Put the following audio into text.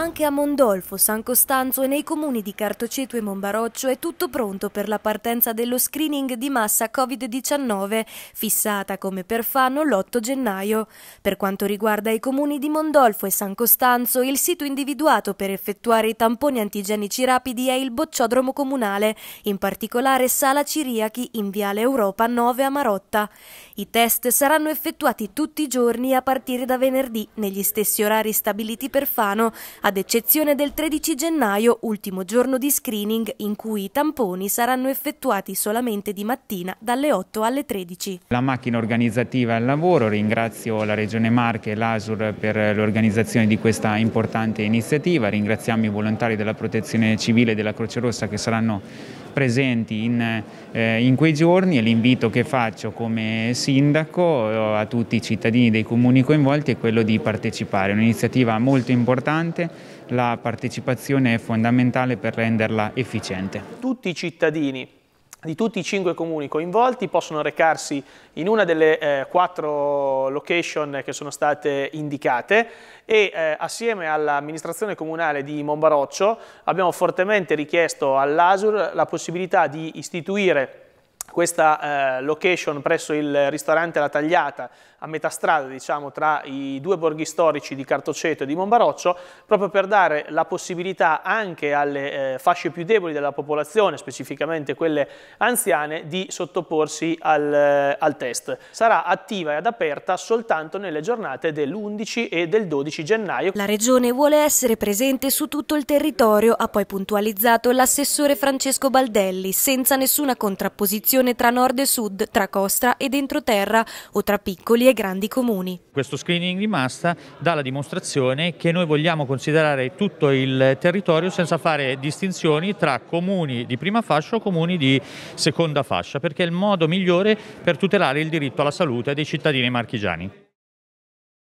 Anche a Mondolfo, San Costanzo e nei comuni di Cartoceto e Monbaroccio è tutto pronto per la partenza dello screening di massa Covid-19, fissata come per Fano l'8 gennaio. Per quanto riguarda i comuni di Mondolfo e San Costanzo, il sito individuato per effettuare i tamponi antigenici rapidi è il Bocciodromo Comunale, in particolare Sala Ciriachi in Viale Europa 9 a Marotta. I test saranno effettuati tutti i giorni a partire da venerdì negli stessi orari stabiliti per Fano, a ad eccezione del 13 gennaio, ultimo giorno di screening in cui i tamponi saranno effettuati solamente di mattina dalle 8 alle 13. La macchina organizzativa al lavoro, ringrazio la Regione Marche e l'ASUR per l'organizzazione di questa importante iniziativa, ringraziamo i volontari della Protezione Civile e della Croce Rossa che saranno presenti in, eh, in quei giorni e l'invito che faccio come sindaco eh, a tutti i cittadini dei comuni coinvolti è quello di partecipare, un'iniziativa molto importante la partecipazione è fondamentale per renderla efficiente. Tutti i cittadini di tutti i cinque comuni coinvolti possono recarsi in una delle eh, quattro location che sono state indicate e eh, assieme all'amministrazione comunale di Monbaroccio abbiamo fortemente richiesto all'ASUR la possibilità di istituire questa eh, location presso il ristorante La Tagliata a metà strada diciamo, tra i due borghi storici di Cartoceto e di Monbaroccio, proprio per dare la possibilità anche alle eh, fasce più deboli della popolazione, specificamente quelle anziane, di sottoporsi al, eh, al test. Sarà attiva ed aperta soltanto nelle giornate dell'11 e del 12 gennaio. La Regione vuole essere presente su tutto il territorio, ha poi puntualizzato l'assessore Francesco Baldelli, senza nessuna contrapposizione tra nord e sud, tra costa e dentroterra o tra piccoli e e grandi comuni. Questo screening di massa dà la dimostrazione che noi vogliamo considerare tutto il territorio senza fare distinzioni tra comuni di prima fascia o comuni di seconda fascia, perché è il modo migliore per tutelare il diritto alla salute dei cittadini marchigiani.